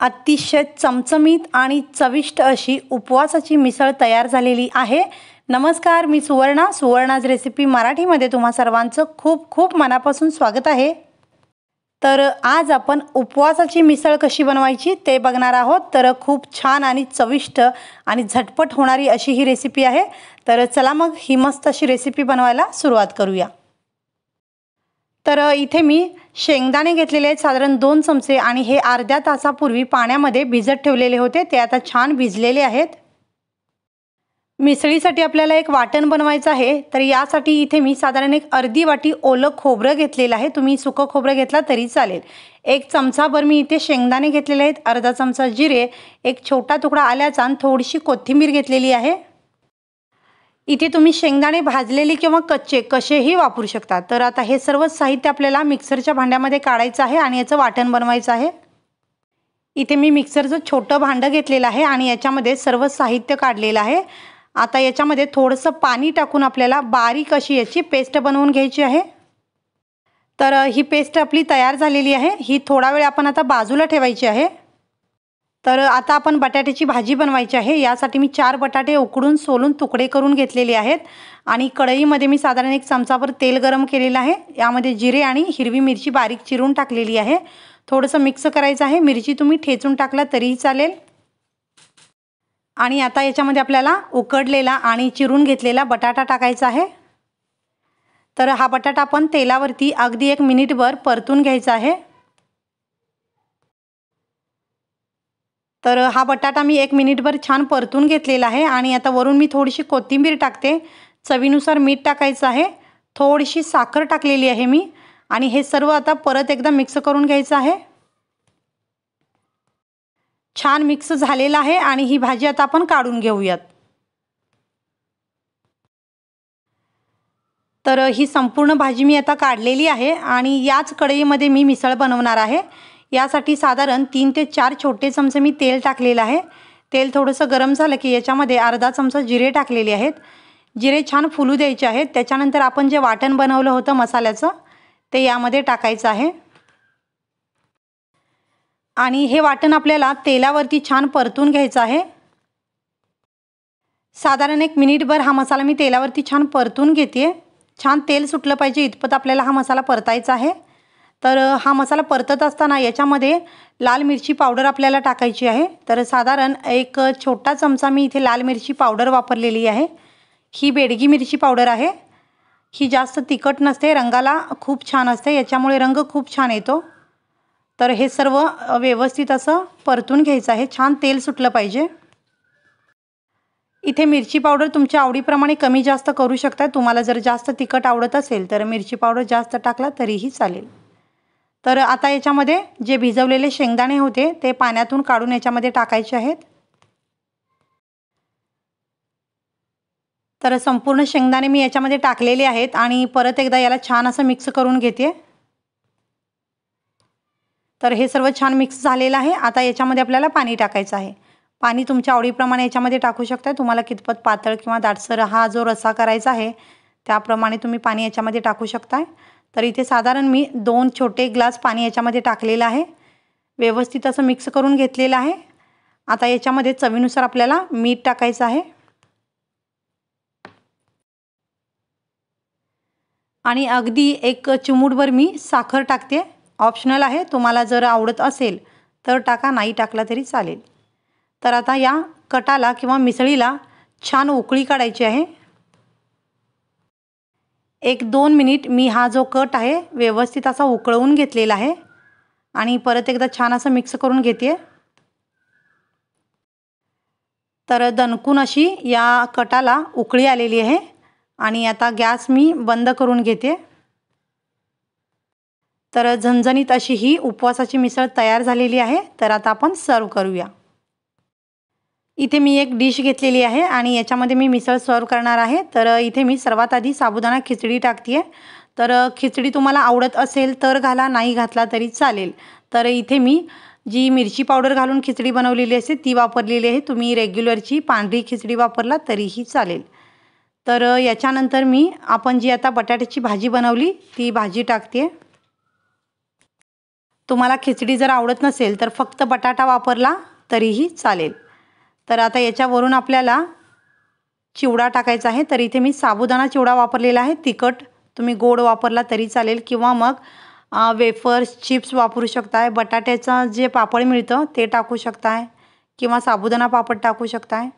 अतिशय चमचमीत आणि चविष्ट अशी उपवासाची मिसळ तयार झालेली आहे नमस्कार मी सुवर्णा सुवर्णाज रेसिपी मराठीमध्ये तुम्हा सर्वांचं खूप खूप मनापासून स्वागत आहे तर आज आपण उपवासाची मिसळ कशी बनवायची ते बघणार आहोत तर खूप छान आणि चविष्ट आणि झटपट होणारी अशी ही रेसिपी आहे तर चला मग ही मस्त अशी रेसिपी बनवायला सुरुवात करूया तर इथे मी शेंगदाणे घेतलेले आहेत साधारण दोन चमचे आणि हे अर्ध्या तासापूर्वी पाण्यामध्ये भिजत ठेवलेले होते ते आता छान भिजलेले आहेत मिसळीसाठी आपल्याला एक वाटण बनवायचं आहे तर यासाठी इथे मी साधारण एक अर्धी वाटी ओलं खोबरं घेतलेलं आहे तुम्ही सुकं खोबरं घेतला तरी चालेल एक चमचाभर मी इथे शेंगदाणे घेतलेले आहेत अर्धा चमचा जिरे एक छोटा तुकडा आल्याचा आणि थोडीशी कोथिंबीर घेतलेली आहे इथे तुम्ही शेंगदाणे भाजलेले किंवा कच्चे कसेही वापरू शकता तर आता हे सर्व साहित्य आपल्याला मिक्सरच्या भांड्यामध्ये काढायचं आहे आणि याचं वाटण बनवायचं आहे इथे मी मिक्सरचं छोटं भांडं घेतलेलं आहे आणि याच्यामध्ये सर्व साहित्य काढलेलं आहे आता याच्यामध्ये थोडंसं पाणी टाकून आपल्याला बारीक अशी याची पेस्ट बनवून घ्यायची आहे तर ही पेस्ट आपली तयार झालेली आहे ही थोडा वेळ आपण आता बाजूला ठेवायची आहे तर आता आपण बटाट्याची भाजी बनवायची आहे यासाठी मी चार बटाटे उकडून सोलून तुकडे करून घेतलेले आहेत आणि कढईमध्ये मी साधारण एक चमचाभर तेल गरम केलेलं आहे यामध्ये जिरे आणि हिरवी मिरची बारीक चिरून टाकलेली आहे थोडंसं मिक्स करायचं आहे मिरची तुम्ही ठेचून टाकला तरीही चालेल आणि आता याच्यामध्ये आपल्याला उकडलेला आणि चिरून घेतलेला बटाटा टाकायचा आहे तर हा बटाटा आपण तेलावरती अगदी एक मिनिटभर परतून घ्यायचा आहे तर हा बटाटा मी एक मिनिटभर छान परतून घेतलेला आहे आणि आता वरून मी थोडीशी कोथिंबीर टाकते चवीनुसार मीठ टाकायचं आहे थोडीशी साखर टाकलेली आहे मी आणि हे सर्व आता परत एकदा मिक्स करून घ्यायचं आहे छान मिक्स झालेला आहे आणि ही भाजी आता आपण काढून घेऊयात तर ही संपूर्ण भाजी मी आता काढलेली आहे आणि याच कढईमध्ये मी मिसळ बनवणार आहे यासाठी साधारण तीन ते चार छोटे चमचे मी तेल टाकलेलं आहे तेल थोडंसं गरम झालं की याच्यामध्ये अर्धा चमचा जिरे टाकलेले आहेत जिरे छान फुलू द्यायचे आहेत त्याच्यानंतर आपण जे वाटण बनवलं होतं मसाल्याचं ते यामध्ये टाकायचं आहे आणि हे वाटण आपल्याला तेलावरती छान परतून घ्यायचं आहे साधारण एक मिनिटभर हा मसाला मी तेलावरती छान परतून घेते छान तेल सुटलं पाहिजे इतपत आपल्याला हा मसाला परतायचा आहे तर हा मसाला परतत असताना याच्यामध्ये लाल मिरची पावडर आपल्याला टाकायची आहे तर साधारण एक छोटा चमचा मी इथे लाल मिरची पावडर वापरलेली आहे ही बेडगी मिरची पावडर आहे ही जास्त तिखट नसते रंगाला खूप छान असते याच्यामुळे रंग खूप छान येतो तर हे सर्व व्यवस्थित असं परतून घ्यायचं आहे छान तेल सुटलं पाहिजे इथे मिरची पावडर तुमच्या आवडीप्रमाणे कमी जास्त करू शकता तुम्हाला जर जास्त तिखट आवडत असेल तर मिरची पावडर जास्त टाकला तरीही चालेल तर आता याच्यामध्ये जे भिजवलेले शेंगदाणे होते ते पाण्यातून काढून याच्यामध्ये टाकायचे आहेत तर संपूर्ण शेंगदाणे मी याच्यामध्ये टाकलेले आहेत आणि परत एकदा याला छान असं मिक्स करून घेते तर हे सर्व छान मिक्स झालेलं आहे आता याच्यामध्ये आपल्याला पाणी टाकायचं आहे पाणी तुमच्या आवडीप्रमाणे याच्यामध्ये टाकू शकता तुम्हाला कितपत पातळ किंवा दाटसर हा जो रसा करायचा आहे त्याप्रमाणे तुम्ही पाणी याच्यामध्ये टाकू शकताय तर इथे साधारण मी दोन छोटे ग्लास पाणी याच्यामध्ये टाकलेलं आहे व्यवस्थित असं मिक्स करून घेतलेलं आहे आता याच्यामध्ये चवीनुसार आपल्याला मीठ टाकायचं आहे आणि अगदी एक चिमूटभर मी साखर टाकते ऑप्शनल आहे तुम्हाला जर आवडत असेल तर टाका नाही टाकला तरी चालेल तर आता या कटाला किंवा मिसळीला छान उकळी काढायची आहे एक दोन मिनिट मी हा जो कट आहे व्यवस्थित असा उकळवून घेतलेला आहे आणि परत एकदा छान असं मिक्स करून घेते तर दणकून अशी या कटाला उकळी आलेली आहे आणि आता गॅस मी बंद करून घेते तर झणझणीत अशी ही उपवासाची मिसळ तयार झालेली आहे तर आता आपण सर्व करूया इथे मी एक डिश घेतलेली आहे आणि याच्यामध्ये मी मिसळ सर्व करणार आहे तर इथे मी सर्वात आधी साबुदाणा खिचडी टाकते आहे तर खिचडी तुम्हाला आवडत असेल तर घाला नाही घातला तरी चालेल तर इथे मी जी मिरची पावडर घालून खिचडी बनवलेली असते ती वापरलेली आहे तुम्ही रेग्युलरची पांढरी खिचडी वापरला तरीही चालेल तर याच्यानंतर मी आपण जी आता बटाट्याची भाजी बनवली ती भाजी टाकते तुम्हाला खिचडी जर आवडत नसेल तर फक्त बटाटा वापरला तरीही चालेल तर आता याच्यावरून आपल्याला चिवडा टाकायचा आहे तर इथे मी साबुदाणा चिवडा वापरलेला आहे तिखट तुम्ही गोड वापरला तरी चालेल किंवा मग वेफर्स चिप्स वापरू शकताय बटाट्याचं जे पापड मिळतं ते टाकू शकताय किंवा साबुदाणा पापड टाकू शकताय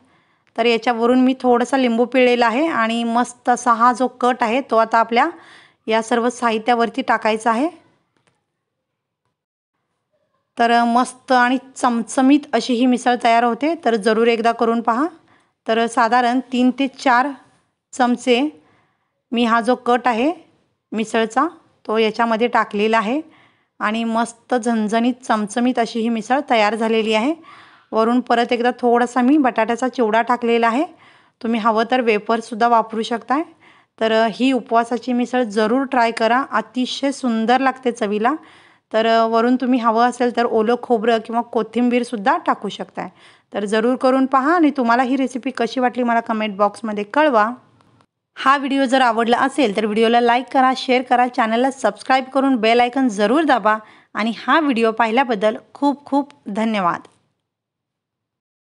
तर याच्यावरून मी थोडासा लिंबू पिळलेला आहे आणि मस्त असा हा जो कट आहे तो आता आपल्या या सर्व साहित्यावरती टाकायचा आहे तर मस्त आणि चमचमीत अशी ही मिसळ तयार होते तर जरूर एकदा करून पहा तर साधारण तीन ते चार चमचे मी हा जो कट आहे मिसळचा तो याच्यामध्ये टाकलेला आहे आणि मस्त झणझणीत चमचमीत अशी ही मिसळ तयार झालेली आहे वरून परत एकदा थोडासा मी बटाट्याचा चिवडा टाकलेला आहे तुम्ही हवं तर वेपरसुद्धा वापरू शकताय तर ही उपवासाची मिसळ जरूर ट्राय करा अतिशय सुंदर लागते चवीला तर वरून तुम्ही हवं असेल तर ओलं खोबरं किंवा कोथिंबीरसुद्धा टाकू शकताय तर जरूर करून पहा आणि तुम्हाला ही रेसिपी कशी वाटली मला कमेंट बॉक्समध्ये कळवा हा व्हिडिओ जर आवडला असेल तर व्हिडिओला लाईक करा शेअर करा चॅनलला सबस्क्राईब करून बेल आयकन जरूर दाबा आणि हा व्हिडिओ पाहिल्याबद्दल खूप खूप धन्यवाद